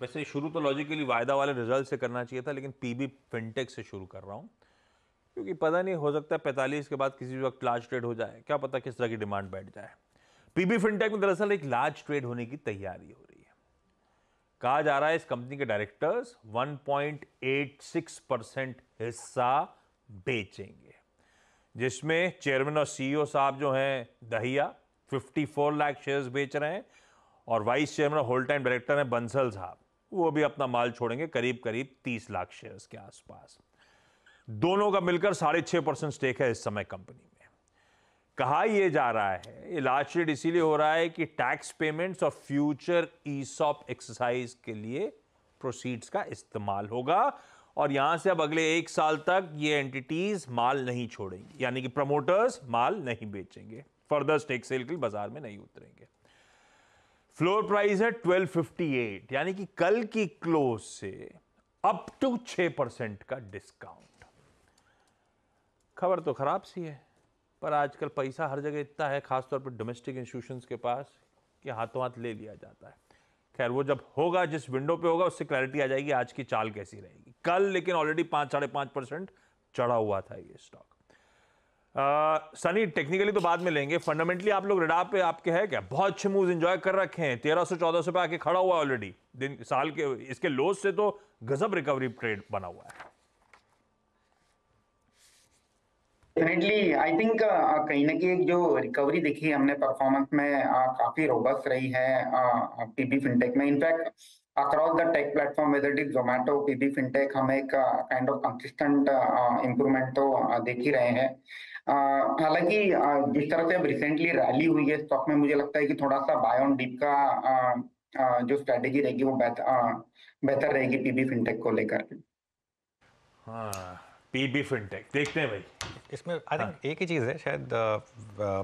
वैसे शुरू तो लॉजिकली वायदा वाले रिजल्ट से करना चाहिए था लेकिन पीबी फिनटेक से शुरू कर रहा हूँ क्योंकि पता नहीं हो सकता है पैंतालीस के बाद किसी भी वक्त लार्ज ट्रेड हो जाए क्या पता किस तरह की डिमांड बैठ जाए पीबी फिनटेक में दरअसल एक लार्ज ट्रेड होने की तैयारी हो रही है कहा जा रहा है इस कंपनी के डायरेक्टर्स 1.86 परसेंट हिस्सा बेचेंगे जिसमें चेयरमैन और सीईओ e साहब जो हैं दहिया 54 लाख शेयर्स बेच रहे हैं और vice chairman hold whole time director हैं बंसल साहब वो भी अपना माल छोड़ेंगे करीब करीब तीस लाख शेयर्स के आसपास दोनों का मिलकर साढ़े छह परसेंट स्टेक है इस समय कंपनी में कहा यह जा रहा है ये लास्ट रेट इसीलिए हो रहा है कि टैक्स पेमेंट्स और फ्यूचर ईसॉप एक्सरसाइज के लिए प्रोसीड्स का इस्तेमाल होगा और यहां से अब अगले एक साल तक ये एंटिटीज माल नहीं छोड़ेंगी यानी कि प्रमोटर्स माल नहीं बेचेंगे फर्दर स्टेक सेल के लिए बाजार में नहीं उतरेंगे फ्लोर प्राइस है 1258 यानी कि कल की क्लोज से अप टू 6 परसेंट का डिस्काउंट खबर तो खराब सी है पर आजकल पैसा हर जगह इतना है खासतौर पर डोमेस्टिक इंस्टीट्यूशंस के पास कि हाथों हाथ ले लिया जाता है खैर वो जब होगा जिस विंडो पे होगा उससे क्लैरिटी आ जाएगी आज की चाल कैसी रहेगी कल लेकिन ऑलरेडी पाँच साढ़े पाँच परसेंट चढ़ा हुआ था ये स्टॉक सनी uh, टेक्निकली तो बाद में लेंगे फंडामेंटली आप लोग रिडा पे आपके है क्या बहुत अच्छे मूव्स एंजॉय कर रखे हैं तेरह सौ चौदह सौ पे आके खड़ा हुआ ऑलरेडी दिन साल के इसके लोज से तो गजब रिकवरी ट्रेड बना हुआ है डेफिनेटली आई थिंक कहीं ना कहीं जो रिकवरी देखी हमने परफॉर्मेंस में uh, काफी रोबस्ट रही है पीपी फिनटेक में in fact across the tech platform whether it is Zomato, PP हम एक काइंड ऑफ कंसिस्टेंट इम्प्रूवमेंट तो देख ही रहे हैं हालांकि जिस तरह से अब रिसेंटली रैली हुई है स्टॉक में मुझे लगता है कि थोड़ा सा बाय ऑन डीप का आ, आ, जो स्ट्रेटेजी रहेगी वो बेहतर रहेगी पीबी फिनटेक को लेकर हाँ पीबी फिनटेक देखते हैं भाई इसमें आई थिंक हाँ. एक ही चीज़ है शायद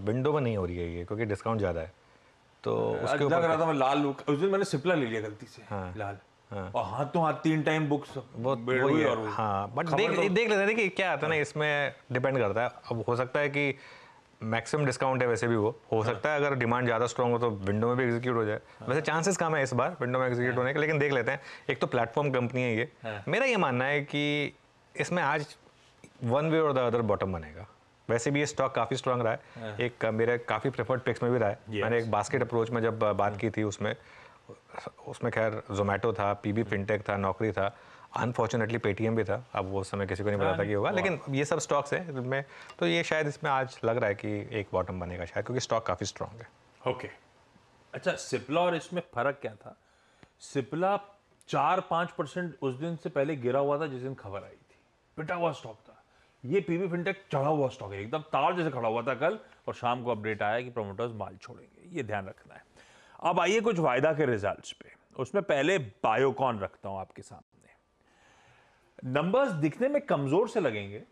विंडो में नहीं हो रही है ये क्योंकि डिस्काउंट ज़्यादा है तो हाँ, उसके लग रहा था मैं लाल उस दिन मैंने सिप्ला ले लिया गलती से हाँ. लाल तीन टाइम बुक्स वो और हाँ, तो हाँ, हाँ बट देख तो- देख लेते हैं क्या आता है ना इसमें डिपेंड करता है अब हो सकता है कि मैक्सिमम डिस्काउंट है वैसे भी वो हो हाँ। सकता है अगर डिमांड ज़्यादा स्ट्रॉग हो तो विंडो में भी एग्जीक्यूट हो जाए वैसे चांसेस कम है इस बार विंडो में एग्जीक्यूट होने के लेकिन देख लेते हैं एक तो प्लेटफॉर्म कंपनी है ये मेरा ये मानना है कि इसमें आज वन वे और द अदर बॉटम बनेगा वैसे भी ये स्टॉक काफ़ी स्ट्रांग रहा है एक मेरे काफ़ी प्रेफर्ड पिक्स में भी रहा है मैंने एक बास्केट अप्रोच में जब बात की थी उसमें उसमें खैर जोमेटो था पीबी फिनटेक था नौकरी था अनफॉर्चुनेटली पेटीएम भी था अब वो समय किसी को नहीं पता था हाँ, कि होगा लेकिन ये सब स्टॉक्स हैं में तो ये शायद इसमें आज लग रहा है कि एक बॉटम बनेगा शायद क्योंकि स्टॉक काफ़ी स्ट्रॉन्ग है ओके अच्छा सिप्ला और इसमें फ़र्क क्या था सिप्ला चार पाँच परसेंट उस दिन से पहले गिरा हुआ था जिस दिन खबर आई थी पिटा हुआ स्टॉक था ये पी वी फिनटेक चढ़ा हुआ स्टॉक है एकदम तार जैसे खड़ा हुआ था कल और शाम को अपडेट आया कि प्रोमोटर्स माल छोड़ेंगे ये ध्यान रखना है अब आइए कुछ वायदा के रिजल्ट्स पे उसमें पहले बायोकॉन रखता हूं आपके सामने नंबर्स दिखने में कमजोर से लगेंगे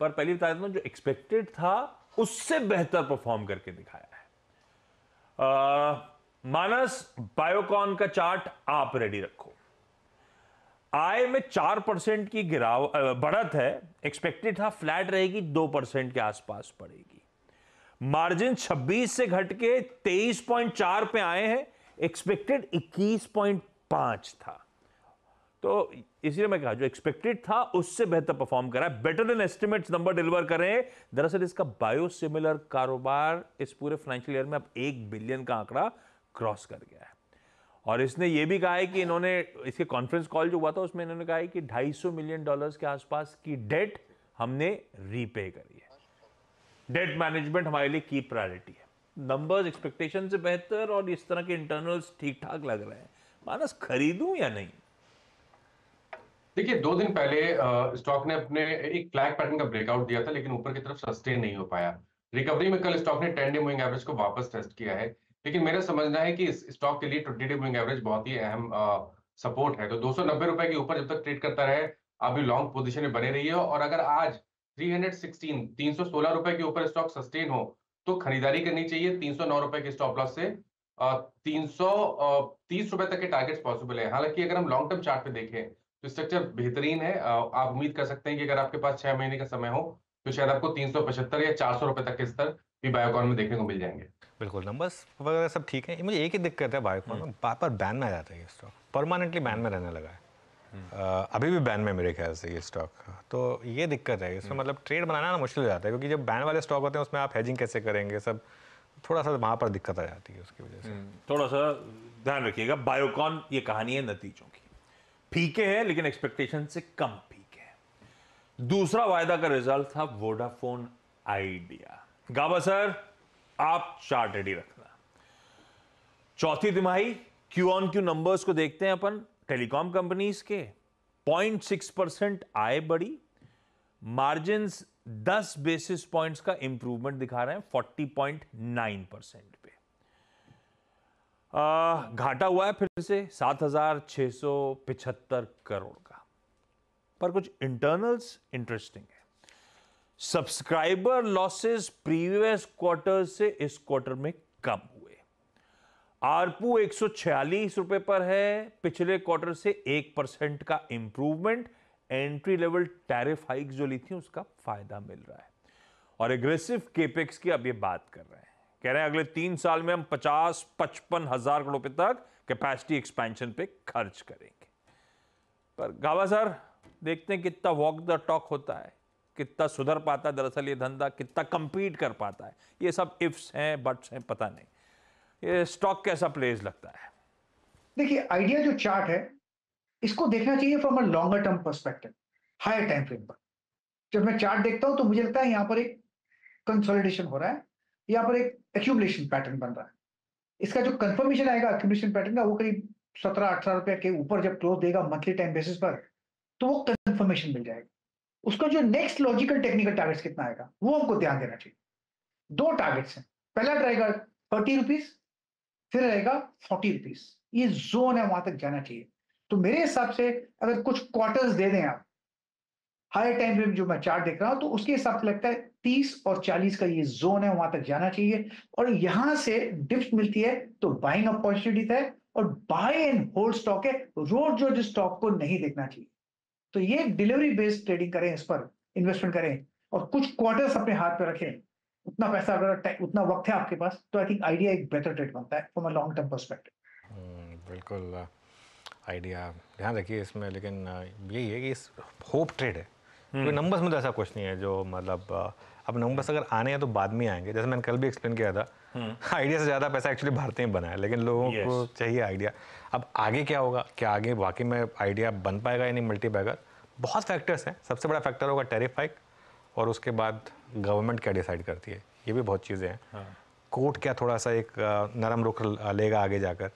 पर पहले बता देता हूं जो एक्सपेक्टेड था उससे बेहतर परफॉर्म करके दिखाया है आ, मानस बायोकॉन का चार्ट आप रेडी रखो आय में चार परसेंट की गिराव बढ़त है एक्सपेक्टेड था फ्लैट रहेगी दो परसेंट के आसपास पड़ेगी मार्जिन 26 से घट के 23.4 पे आए हैं एक्सपेक्टेड 21.5 था तो इसलिए मैं कहा जो एक्सपेक्टेड था उससे बेहतर परफॉर्म करा है better than estimates number deliver कर रहे हैं दरअसल इसका बायोसिमिलर कारोबार इस पूरे फाइनेंशियल ईयर में अब एक बिलियन का आंकड़ा क्रॉस कर गया है और इसने ये भी कहा है कि इन्होंने इसके कॉन्फ्रेंस कॉल जो हुआ था उसमें इन्होंने कहा है कि 250 मिलियन डॉलर्स के आसपास की डेट हमने रीपे करी है डेट मैनेजमेंट हमारे लिए की प्रायोरिटी है नंबर्स एक्सपेक्टेशन से बेहतर और इस तरह के इंटरनल्स ठीक ठाक लग रहे हैं मानस खरीदूं या नहीं देखिए दो दिन पहले स्टॉक ने अपने एक फ्लैग पैटर्न का ब्रेकआउट दिया था लेकिन ऊपर की तरफ सस्टेन नहीं हो पाया रिकवरी में कल स्टॉक ने टेन डे मूविंग एवरेज को वापस टेस्ट किया है लेकिन मेरा समझना है कि इस स्टॉक के लिए ट्वेंटी डे मूविंग एवरेज बहुत ही अहम सपोर्ट है तो दो सौ नब्बे रुपए के ऊपर जब तक ट्रेड करता रहे आप भी लॉन्ग पोजिशन में बने रहिए और अगर आज 316 रुपए के ऊपर स्टॉक सस्टेन हो तो खरीदारी करनी चाहिए 309 रुपए के स्टॉप लॉस से तीन सौ तीस रुपए तक के टारगेट्स पॉसिबल है हालांकि अगर हम लॉन्ग टर्म चार्ट पे देखें तो स्ट्रक्चर बेहतरीन है आप उम्मीद कर सकते हैं कि अगर आपके पास छह महीने का समय हो तो शायद आपको तीन सौ पचहत्तर या चार सौ रुपए तक के स्तर भी बायोकॉन में देखने को मिल जाएंगे बिल्कुल नंबर्स वगैरह सब ठीक है मुझे एक ही दिक्कत है बायोकॉन में बार बार बैन में आ जाता है स्टॉक परमानेंटली बैन में रहने लगा है अभी भी बैन में मेरे ख्याल से ये स्टॉक तो ये दिक्कत है इसमें मतलब ट्रेड बनाना ना मुश्किल हो जाता है क्योंकि जब बैन वाले स्टॉक होते हैं उसमें आप हेजिंग कैसे करेंगे सब थोड़ा सा वहाँ पर दिक्कत आ जाती है उसकी वजह से हम्म, थोड़ा सा ध्यान रखिएगा बायोकॉन ये कहानी है नतीजों की फीके है लेकिन एक्सपेक्टेशन से कम फीके है दूसरा वायदा का रिजल्ट था वोडाफोन आइडिया गाबा सर आप चार्ट रेडी रखना चौथी तिमाही क्यू ऑन क्यू नंबर्स को देखते हैं अपन टेलीकॉम कंपनीज के 0.6 परसेंट आय बढ़ी मार्जिन 10 बेसिस पॉइंट्स का इंप्रूवमेंट दिखा रहे हैं 40.9 परसेंट पे आ, घाटा हुआ है फिर से सात करोड़ का पर कुछ इंटरनल्स इंटरेस्टिंग है सब्सक्राइबर लॉसेस प्रीवियस क्वार्टर से इस क्वार्टर में कम हुआ आरपू 146 रुपए पर है पिछले क्वार्टर से एक परसेंट का improvement entry level tariff hike जो ली थी उसका फायदा मिल रहा है और एग्रेसिव केपेक्स की अब ये बात कर रहे हैं कह रहे हैं अगले तीन साल में हम पचास पचपन हजार करोड़ रुपए तक कैपेसिटी एक्सपेंशन पे खर्च करेंगे पर गावा सर देखते हैं कितना वॉक द टॉक होता है कितना सुधर पाता है दरअसल ये धंधा कितना कंपीट कर पाता है ये सब इफ्स हैं बट्स हैं पता नहीं ये स्टॉक कैसा प्लेस लगता है देखिए आइडिया जो चार्ट है इसको देखना चाहिए from a longer term perspective higher time frame पर जब मैं चार्ट देखता हूं तो मुझे लगता है यहां पर एक कंसोलिडेशन हो रहा है यहां पर एक एक्यूमुलेशन पैटर्न बन रहा है इसका जो कंफर्मेशन आएगा एक्यूमुलेशन पैटर्न का वो करीब सत्रह अठारह रुपए के ऊपर जब क्लोज देगा मंथली टाइम बेसिस पर तो वो कंफर्मेशन मिल जाएगा उसका जो नेक्स्ट लॉजिकल टेक्निकल टारगेट कितना आएगा वो हमको ध्यान देना चाहिए दो टारगेट्स हैं पहला टारगेट थर्टी रुपीज फिर रहेगा फोर्टी रुपीज ये जोन है वहां तक जाना चाहिए तो मेरे हिसाब से अगर कुछ क्वार्टर्स दे दें आप हर टाइम पे जो मैं चार्ट देख रहा हूं तो उसके हिसाब से लगता है तीस और चालीस का ये जोन है वहां तक जाना चाहिए और यहां से डिप्स मिलती है तो बाइंग अपॉर्चुनिटीज है और बाय एंड होल्ड स्टॉक है रोड जो जिस स्टॉक को नहीं देखना चाहिए तो ये डिलीवरी बेस्ड ट्रेडिंग करें इस पर इन्वेस्टमेंट करें और कुछ क्वार्टर्स अपने हाथ पे रखें उतना पैसा अगर उतना वक्त है आपके पास तो आई थिंक आइडिया एक बेटर ट्रेड बनता है from a long term perspective बिल्कुल आइडिया uh, ध्यान रखिए इसमें लेकिन uh, यही है कि इस होप ट्रेड है हम्म। क्योंकि नंबर्स में तो ऐसा कुछ नहीं है जो मतलब uh, अब नंबर्स अगर आने हैं तो बाद में आएंगे जैसे मैंने कल भी एक्सप्लेन किया था आइडिया हम्म। से ज़्यादा पैसा एक्चुअली भारत में बना है लेकिन लोगों को चाहिए आइडिया अब आगे क्या होगा क्या आगे वाकई में आइडिया बन पाएगा या नहीं मल्टीपैगर बहुत फैक्टर्स हैं सबसे बड़ा फैक्टर होगा टेरिफाइक और उसके बाद गवर्नमेंट क्या डिसाइड करती है ये भी बहुत चीज़ें हैं हाँ। कोर्ट क्या थोड़ा सा एक नरम रुख लेगा आगे जाकर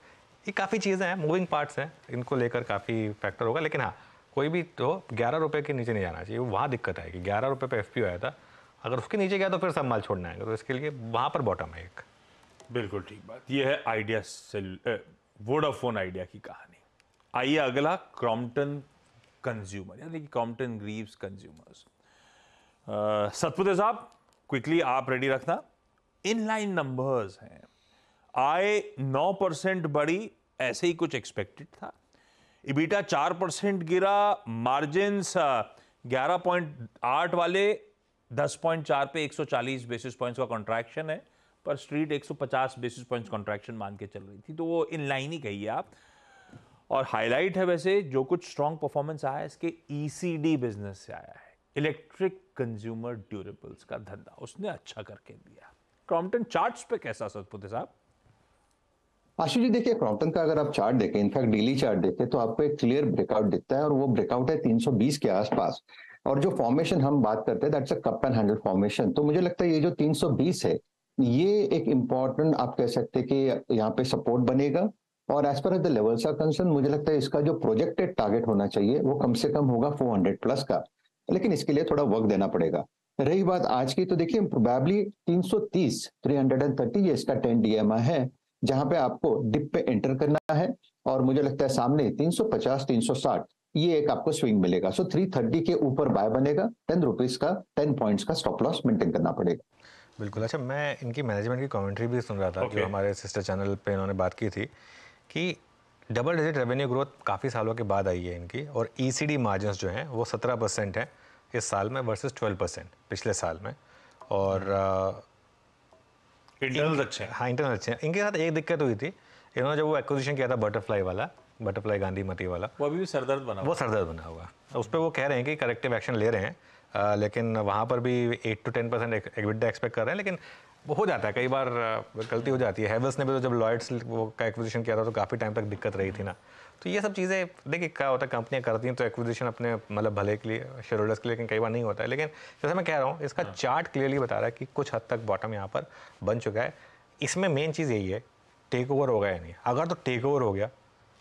ये काफ़ी चीज़ें हैं मूविंग पार्ट्स हैं इनको लेकर काफ़ी फैक्टर होगा लेकिन हाँ कोई भी तो ग्यारह रुपये के नीचे नहीं जाना चाहिए वहाँ दिक्कत आएगी ग्यारह रुपये पर एफ आया था अगर उसके नीचे गया तो फिर सब माल छोड़ना आएगा तो इसके लिए वहाँ पर बॉटम है एक बिल्कुल ठीक बात ये है आइडिया सेल वोडाफोन आइडिया की कहानी आइए अगला क्रॉम्पटन कंज्यूमर यानी कि क्रॉम्पटन ग्रीव्स कंज्यूमर्स सतपुते साहब क्विकली आप रेडी रखना इनलाइन नंबर्स हैं आय नौ परसेंट बढ़ी ऐसे ही कुछ एक्सपेक्टेड था इबीटा चार परसेंट गिरा मार्जिन्स ग्यारह पॉइंट आठ वाले दस पॉइंट चार पे एक सौ चालीस बेसिस पॉइंट्स का कॉन्ट्रैक्शन है पर स्ट्रीट एक सौ पचास बेसिस पॉइंट्स कॉन्ट्रैक्शन मान के चल रही थी तो वो इन लाइन ही कहिए आप और हाईलाइट है वैसे जो कुछ स्ट्रॉन्ग परफॉर्मेंस आया है इसके ईसीडी e बिजनेस से आया है इलेक्ट्रिक कंज्यूमर ड्यूरेबल्स का धंधा उसने अच्छा करके दिया क्रॉम्पटन चार्ट्स पे कैसा सतपुते साहब आशु जी देखिए क्रॉम्पटन का अगर आप चार्ट देखें इनफैक्ट डेली चार्ट देखें तो आपको एक क्लियर ब्रेकआउट दिखता है और वो ब्रेकआउट है 320 के आसपास और जो फॉर्मेशन हम बात करते हैं that's a cup and handle formation तो मुझे लगता है ये जो 320 है ये एक इम्पॉर्टेंट आप कह सकते हैं कि यहाँ पे सपोर्ट बनेगा और as per the levels are concern मुझे लगता है इसका जो प्रोजेक्टेड टारगेट होना चाहिए वो कम से कम होगा 400 प्लस का लेकिन इसके लिए थोड़ा वर्क देना पड़ेगा रही बात आज की तो देखिए प्रोबेबली 330 330 ये इसका 10 डीएमआई है जहां पे आपको डिप पे एंटर करना है और मुझे लगता है सामने 350 360 ये एक आपको स्विंग मिलेगा सो 330 के ऊपर बाय बनेगा टेन रुपीज का टेन पॉइंट्स का स्टॉप लॉस मेंटेन करना पड़ेगा बिल्कुल अच्छा मैं इनकी मैनेजमेंट की कमेंट्री भी सुन रहा था okay. जो हमारे सिस्टर चैनल पे इन्होंने बात की थी कि डबल डिजिट रेवेन्यू ग्रोथ काफ़ी सालों के बाद आई है इनकी और ई सी मार्जिन जो हैं वो सत्रह परसेंट हैं इस साल में वर्सेस ट्वेल्व परसेंट पिछले साल में और हम्म। इंटरनल अच्छे हैं हाँ इंटरनल अच्छे हैं इनके साथ एक दिक्कत हुई थी इन्होंने जब वो एक्विजिशन किया था बटरफ्लाई वाला बटरफ्लाई गांधी मती वाला वो अभी भी सरदर्द बना वो सरदर्द बना हुआ उस पर वो कह रहे हैं कि करेक्टिव एक्शन ले रहे हैं आ, लेकिन वहाँ पर भी eight to ten percent expect कर रहे हैं लेकिन वो हो जाता है कई बार गलती हो जाती है हैवल्स ने भी तो जब लॉयड्स का एक्विजिशन किया था तो काफ़ी टाइम तक दिक्कत रही थी ना तो ये सब चीज़ें देखिए क्या होता है कंपनियाँ करती हैं तो एक्विजिशन अपने मतलब भले के लिए शेयर होल्डर्स के लिए लेकिन कई बार नहीं होता है लेकिन जैसे मैं कह रहा हूँ इसका चार्ट हाँ। क्लियरली बता रहा है कि कुछ हद तक बॉटम यहाँ पर बन चुका है इसमें मेन चीज़ यही है टेक ओवर होगा या नहीं अगर तो टेक ओवर हो गया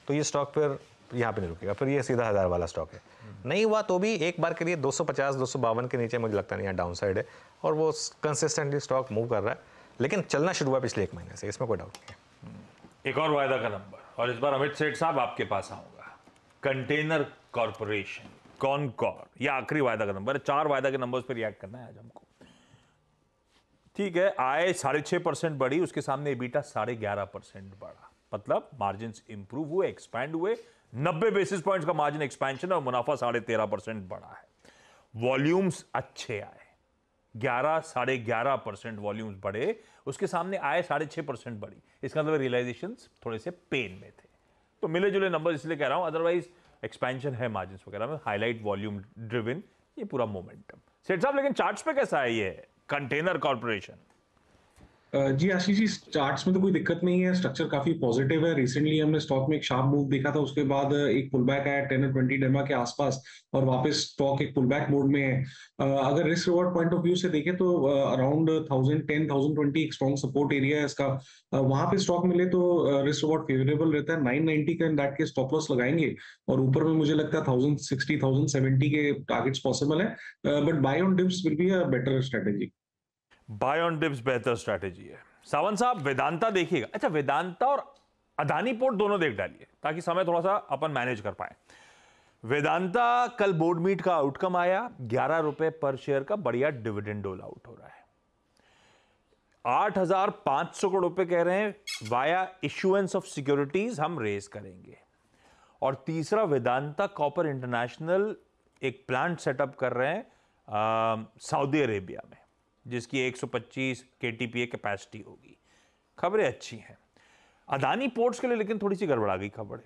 तो ये स्टॉक फिर यहाँ पर नहीं रुकेगा फिर ये सीधा हज़ार वाला स्टॉक है नहीं हुआ तो भी एक बार के लिए 250 सौ के नीचे मुझे लगता नहीं है डाउन साइड है और वो कंसिस्टेंटली स्टॉक मूव कर रहा है लेकिन चलना शुरू हुआ पिछले एक महीने से इसमें कोई डाउट नहीं है हम्म। एक और वायदा का नंबर और इस बार अमित सेठ साहब आपके पास आऊंगा कंटेनर कॉरपोरेशन कौन कॉर यह आखिरी वायदा का नंबर चार वायदा के नंबर्स पर रिएक्ट करना है आज हमको ठीक है आय साढ़े छः परसेंट बढ़ी उसके सामने बीटा साढ़े ग्यारह परसेंट बढ़ा मतलब मार्जिन इंप्रूव हुए एक्सपैंड हुए नब्बे बेसिस पॉइंट्स का मार्जिन एक्सपेंशन और मुनाफा साढ़े तेरह परसेंट बढ़ा है वॉल्यूम्स अच्छे आए ग्यारह साढ़े ग्यारह परसेंट वॉल्यूम्स बढ़े उसके सामने आए साढ़े छः परसेंट बढ़ी इसका मतलब रियलाइजेशन थोड़े से पेन में थे तो मिले जुले नंबर इसलिए कह रहा हूँ अदरवाइज एक्सपेंशन है मार्जिन वगैरह में हाईलाइट वॉल्यूम ड्रिविन ये पूरा मोमेंटम सेठ साहब लेकिन चार्ट्स पे कैसा है ये Container Corporation ji Ashish ji charts में तो कोई दिक्कत नहीं है स्ट्रक्चर काफी पॉजिटिव है रिसेंटली हमने स्टॉक में एक शार्प मूव देखा था उसके बाद एक पुल बैक आया टेन और ट्वेंटी डेमा के आसपास और वापस स्टॉक एक पुल बैक मोड में है अगर risk reward point of view से देखें तो around thousand ten thousand twenty एक स्ट्रॉन्ग सपोर्ट एरिया है इसका वहां पे स्टॉक मिले तो रिस्क रिवॉर्ड फेवरेबल रहता है नाइन नाइनटी का दैट के स्टॉप लॉस लगाएंगे और ऊपर में मुझे लगता है थाउजेंड सिक्सटी थाउजेंड सेवेंटी के टारगेट्स पॉसिबल है but buy on dips will be a better strategy buy on dips बेहतर स्ट्रैटेजी है सावन साहब वेदांता देखिएगा अच्छा वेदांता और अदानी पोर्ट दोनों देख डालिए ताकि समय थोड़ा सा अपन मैनेज कर पाए वेदांता कल बोर्ड मीट का आउटकम आया ग्यारह रुपए पर शेयर का बढ़िया डिविडेंड डोल आउट हो रहा है आठ हजार पांच सौ करोड़ रुपए कह रहे हैं वाया इश्यूएंस ऑफ सिक्योरिटीज हम रेज करेंगे और तीसरा वेदांता कॉपर इंटरनेशनल एक प्लांट सेटअप कर रहे हैं सऊदी अरेबिया में जिसकी 125 केटीपीए कैपेसिटी होगी खबरें अच्छी हैं अदानी पोर्ट्स के लिए लेकिन थोड़ी सी गड़बड़ा गई खबरें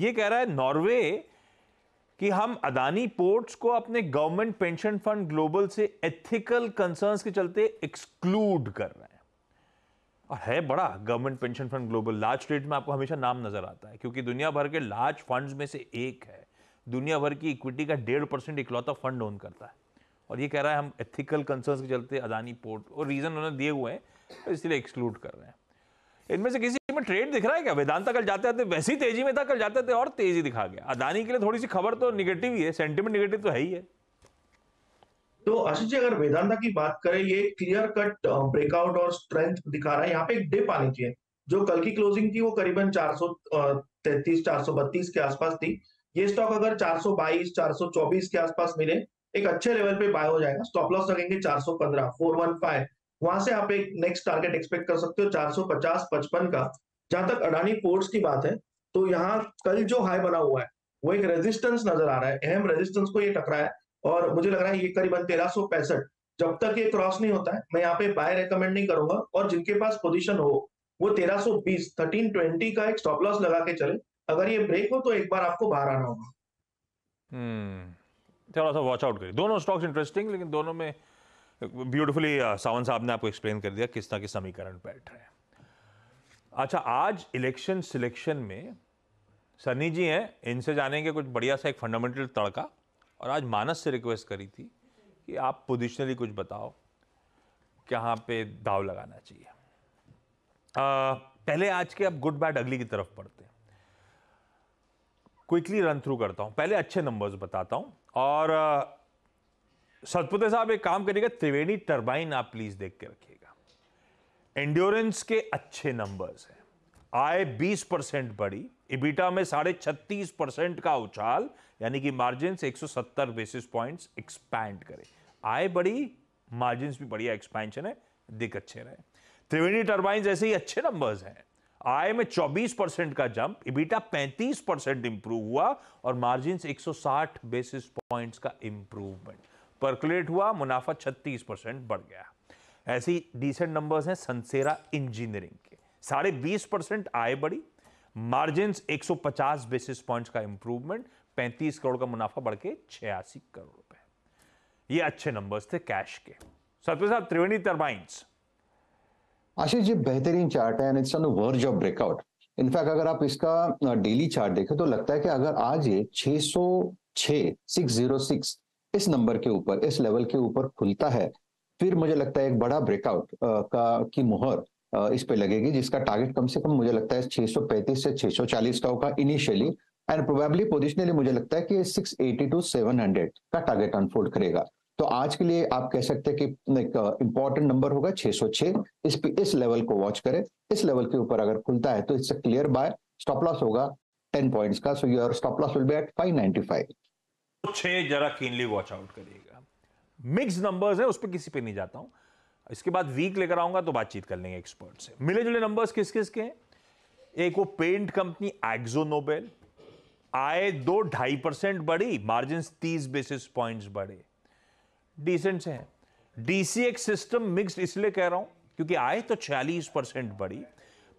ये कह रहा है नॉर्वे कि हम अदानी पोर्ट्स को अपने गवर्नमेंट पेंशन फंड ग्लोबल से एथिकल कंसर्न्स के चलते एक्सक्लूड कर रहे हैं और है बड़ा government pension fund global large trade में आपको हमेशा नाम नजर आता है क्योंकि दुनिया भर के लार्ज फंड्स में से एक है दुनिया भर की इक्विटी का डेढ़ परसेंट इकलौता फंड ओन करता है और ये कह रहा है हम एथिकल कंसर्न के चलते अदानी पोर्ट और रीज़न उन्होंने दिए हुए हैं तो इसलिए एक्सक्लूड कर रहे हैं इनमें से किसी में ट्रेड दिख रहा है क्या वेदांता कल जाते थे वैसी तेजी में था कल जाते थे और तेजी दिखा गया अदानी के लिए थोड़ी सी खबर तो निगेटिव ही है सेंटिमेंट निगेटिव तो है ही है तो आशीष जी अगर वेदांता की बात करें ये क्लियर कट ब्रेकआउट और स्ट्रेंथ दिखा रहा है यहाँ पे एक डिप आनी चाहिए जो कल की क्लोजिंग थी वो करीबन 433 432 के आसपास थी ये स्टॉक अगर 422 424 के आसपास मिले एक अच्छे लेवल पे बाय हो जाएगा स्टॉप लॉस लगेंगे 415 415 वहां से आप एक नेक्स्ट टारगेट एक्सपेक्ट कर सकते हो 450 55 का जहां तक अडानी पोर्ट्स की बात है तो यहाँ कल जो हाई बना हुआ है वो एक रेजिस्टेंस नजर आ रहा है अहम रेजिस्टेंस को ये टकरा है और मुझे लग रहा है ये करीबन तेरह जब तक ये क्रॉस नहीं होता है मैं यहाँ पे बाय रेकमेंड नहीं करूंगा और जिनके पास पोजिशन हो वो तेरह सो का एक स्टॉप लॉस लगा के चले अगर ये ब्रेक हो तो एक बार आपको बाहर आना होगा हम्म। थोड़ा सा वॉच आउट करिए दोनों स्टॉक्स इंटरेस्टिंग लेकिन दोनों में ब्यूटिफुली uh, सावन साहब ने आपको एक्सप्लेन कर दिया किस तरह के समीकरण बैठ रहे हैं अच्छा आज इलेक्शन सिलेक्शन में सनी जी हैं इनसे जानेंगे कुछ बढ़िया सा एक फंडामेंटल तड़का और आज मानस से रिक्वेस्ट करी थी कि आप पोजिशनली कुछ बताओ कहाँ पे दाव लगाना चाहिए आ, पहले आज के अब गुड बैड अगली की तरफ पढ़ते हैं क्विकली रन थ्रू करता हूँ पहले अच्छे नंबर्स बताता हूँ और सतपुते साहब एक काम करिएगा त्रिवेणी टर्बाइन आप प्लीज देख के रखिएगा एंड्योरेंस के अच्छे नंबर्स हैं आय 20 परसेंट बढ़ी इबिटा में साढ़े छत्तीस परसेंट का उछाल यानी कि मार्जिन 170 बेसिस पॉइंट्स एक्सपैंड करें आय बढ़ी मार्जिन भी बढ़िया एक्सपेंशन है दिख अच्छे रहे त्रिवेणी टर्बाइन ऐसे ही अच्छे नंबर्स हैं आय में 24 परसेंट का जंप इबीटा 35 परसेंट इंप्रूव हुआ और मार्जिन 160 बेसिस पॉइंट्स का इंप्रूवमेंट परकुलेट हुआ मुनाफा 36 परसेंट बढ़ गया ऐसी डिसेंट नंबर्स हैं सनसेरा इंजीनियरिंग के साढ़े बीस परसेंट आय बढ़ी मार्जिन 150 बेसिस पॉइंट्स का इंप्रूवमेंट 35 करोड़ का मुनाफा बढ़ के छियासी करोड़ रुपए ये अच्छे नंबर्स थे कैश के सत्य साहब त्रिवेणी टर्बाइंस आशीष जी बेहतरीन चार्ट है and it's on verge of breakout in fact अगर आप इसका डेली चार्ट देखें तो लगता है कि अगर आज ये 606 606 इस नंबर के ऊपर इस लेवल के ऊपर खुलता है फिर मुझे लगता है एक बड़ा ब्रेकआउट का की मुहर इस पे लगेगी जिसका टारगेट कम से कम मुझे लगता है 635 से 640 का होगा इनिशियली एंड प्रोबेबली पोजिशनली मुझे लगता है कि 680 टू 700 का टारगेट अनफोल्ड करेगा तो आज के लिए आप कह सकते हैं कि इंपॉर्टेंट नंबर uh, होगा 606 सौ इस इस लेवल को वॉच करें इस लेवल के ऊपर अगर खुलता है तो it's clear by stop loss होगा 10 पॉइंट्स का so your stop loss will be at 595 छह जरा क्लीनली वॉच आउट करिएगा मिक्स नंबर्स है उस पर किसी पे नहीं जाता हूं इसके बाद वीक लेकर आऊंगा तो बातचीत कर लेंगे एक्सपर्ट से मिले जुले नंबर्स किस किस के एक वो पेंट कंपनी एक्जो नोबेल आय दो ढाई परसेंट बढ़ी मार्जिन तीस बेसिस पॉइंट्स बढ़े डिसेंट से हैं डीसीएक्स सिस्टम मिक्स्ड इसलिए कह रहा हूं क्योंकि आए तो 46 परसेंट बढ़ी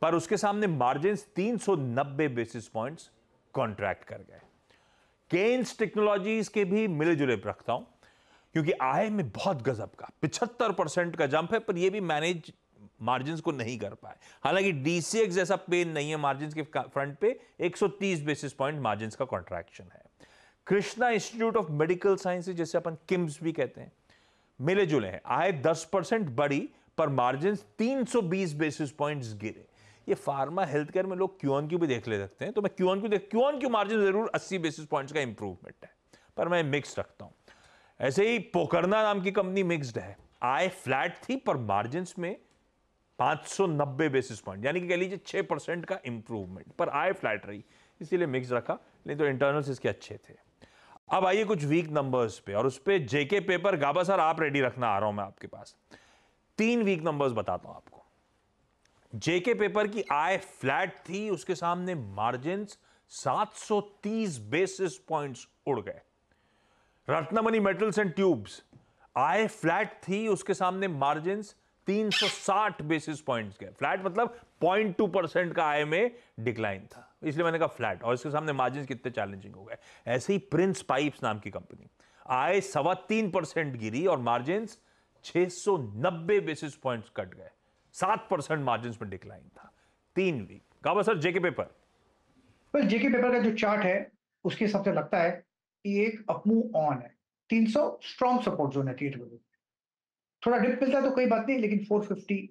पर उसके सामने मार्जिन 390 बेसिस पॉइंट्स कॉन्ट्रैक्ट कर गए केन्स टेक्नोलॉजीज के भी मिले जुले रखता हूं क्योंकि आय में बहुत गजब का पिछहत्तर परसेंट का जंप है पर यह भी मैनेज मार्जिन को नहीं कर पाए हालांकि डीसीएक्स जैसा पेन नहीं है मार्जिन के फ्रंट पे 130 बेसिस पॉइंट मार्जिन का कॉन्ट्रैक्शन है Krishna Institute of Medical Science जैसे अपन किम्स भी कहते हैं मिले जुले हैं आय दस परसेंट बढ़ी पर मार्जिन 320 बेसिस पॉइंट्स गिरे ये फार्मा हेल्थ केयर में लोग क्यू एन क्यू भी देख ले सकते हैं तो मैं एन क्यू देख एन क्यू मार्जिन जरूर 80 बेसिस पॉइंट्स का इंप्रूवमेंट है पर मैं मिक्स रखता हूं ऐसे ही पोकरना नाम की कंपनी मिक्सड है आय फ्लैट थी पर मार्जिन में 590 बेसिस पॉइंट यानी कि कह लीजिए 6 परसेंट का इंप्रूवमेंट पर आय फ्लैट रही इसीलिए मिक्स रखा नहीं तो इंटरनल्स इसके अच्छे थे अब आइए कुछ वीक नंबर्स पे और उस पर जेके पेपर गाबा सर आप रेडी रखना आ रहा हूं मैं आपके पास तीन वीक नंबर्स बताता हूं आपको जेके पेपर की आय फ्लैट थी उसके सामने मार्जिन 730 बेसिस पॉइंट्स उड़ गए रत्नमणि मेटल्स एंड ट्यूब्स आय फ्लैट थी उसके सामने मार्जिन 360 बेसिस पॉइंट्स गए फ्लैट मतलब पॉइंट टू परसेंट का आय में डिक्लाइन था इसलिए मैंने कहा फ्लैट और इसके सामने मार्जिन कितने चैलेंजिंग हो गए ऐसे ही प्रिंस पाइप नाम की कंपनी आय सवा तीन परसेंट गिरी और मार्जिन छह सौ नब्बे बेसिस पॉइंट कट गए सात परसेंट मार्जिन में डिक्लाइन था तीन वीक कहा sir JK paper well, JK paper का जो चार्ट है उसके हिसाब से लगता है कि एक अपमू ऑन है 300 स्ट्रॉन्ग सपोर्ट जोन है क्रिएट थोड़ा डिप मिलता है तो कोई बात नहीं लेकिन 450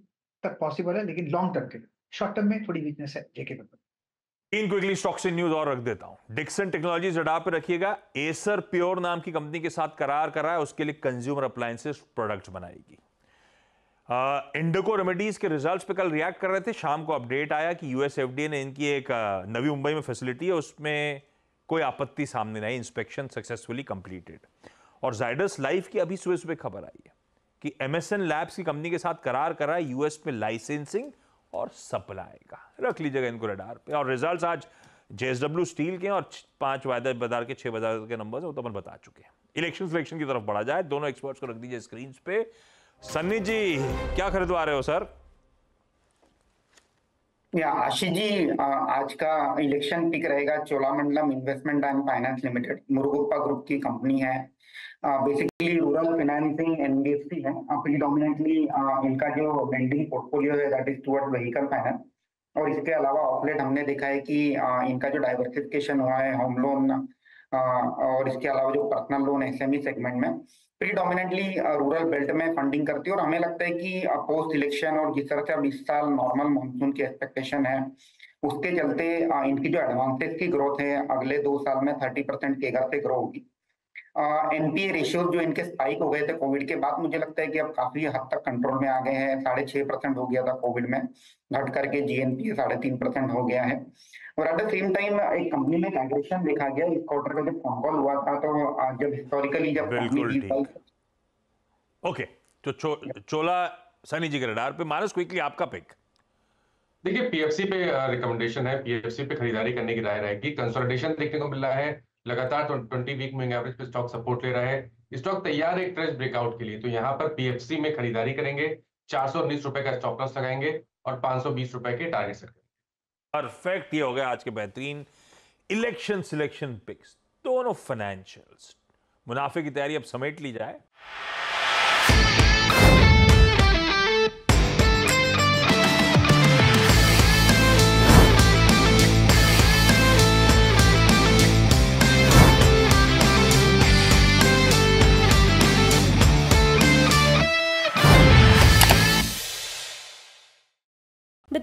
तक पॉसिबल है लेकिन लॉन्ग टर्म के लिए शॉर्ट टर्म में थोड़ी वीकनेस है जेके पेपर तीन क्विकली स्टॉक्स इन न्यूज और रख देता हूं डिक्सन टेक्नोलॉजी जड़ा पर रखिएगा एसर प्योर नाम की कंपनी के साथ करार कर रहा है उसके लिए कंज्यूमर अप्लायंसेस प्रोडक्ट बनाएगी uh, रेमेडीज के रिजल्ट्स पे कल रिएक्ट कर रहे थे शाम को अपडेट आया कि यूएस एफडीए ने इनकी एक नवी मुंबई में फैसिलिटी है उसमें कोई आपत्ति सामने नहीं इंस्पेक्शन सक्सेसफुली कंप्लीटेड और जाइडस लाइफ की अभी सुबह सुबह खबर आई है कि एमएसएन लैब्स की कंपनी के साथ करार कर रहा है यूएस में लाइसेंसिंग और सप्लाई का रख लीजिएगा इनको रडार पे और रिजल्ट्स आज जेएसडब्ल्यू स्टील के और पांच वायदा बाजार के छह बाजार के नंबर वो तो अपन बता चुके हैं इलेक्शन सिलेक्शन की तरफ बढ़ा जाए दोनों एक्सपर्ट्स को रख दीजिए स्क्रीन पे सन्नी जी क्या खरीदवा रहे हो सर या आशीष जी आज का इलेक्शन पिक रहेगा Cholamandalam investment and finance limited Murugappa group की कंपनी है बेसिकली रूरल फाइनेंसिंग एनबीएफसी है प्रीडोमिनेटली uh, uh, इनका जो बेंडिंग पोर्टफोलियो है that is toward vehicle finance और इसके अलावा ऑफलेट हमने देखा है कि uh, इनका जो डाइवर्सिफिकेशन हुआ है होम लोन और इसके अलावा जो पर्सनल लोन एसएमई सेगमेंट में प्रीडोमिनेटली रूरल बेल्ट में फंडिंग करती है और हमें लगता है कि पोस्ट uh, इलेक्शन और जिस तरह से अब इस साल नॉर्मल मानसून की एक्सपेक्टेशन है उसके चलते uh, इनकी जो एडवांसेज की ग्रोथ है अगले दो साल में थर्टी परसेंट के घर से ग्रो होगी एनपीए रेशियो जो इनके स्पाइक हो गए थे कोविड के बाद मुझे लगता है कि अब काफी हद तक कंट्रोल में आ गए हैं साढ़े छह परसेंट हो गया था कोविड में घट करके जीएनपीए साढ़े तीन परसेंट हो गया है और एट द सेम टाइम एक कंपनी में माइग्रेशन देखा गया इस क्वार्टर में जब फोन कॉल हुआ था तो जब हिस्टोरिकली जब ओके तो चो, चोला सनी जी के रडार पे मानस क्विकली आपका पिक देखिए पीएफसी पे रिकमेंडेशन है पीएफसी पे खरीदारी करने की राय रहेगी कंसोलिडेशन देखने को मिल रहा है लगातार ट्वेंटी वीक में एवरेज पे स्टॉक सपोर्ट ले रहा है स्टॉक तैयार है ट्रेस ब्रेकआउट के लिए तो यहाँ पर पीएफसी में खरीदारी करेंगे चार सौ उन्नीस रुपए का स्टॉक लॉस लगाएंगे और पांच सौ बीस रुपए के टारगेट सेट करेंगे परफेक्ट ये हो गया आज के बेहतरीन इलेक्शन सिलेक्शन पिक्स दोनों फाइनेंशियल्स मुनाफे की तैयारी अब समेट ली जाए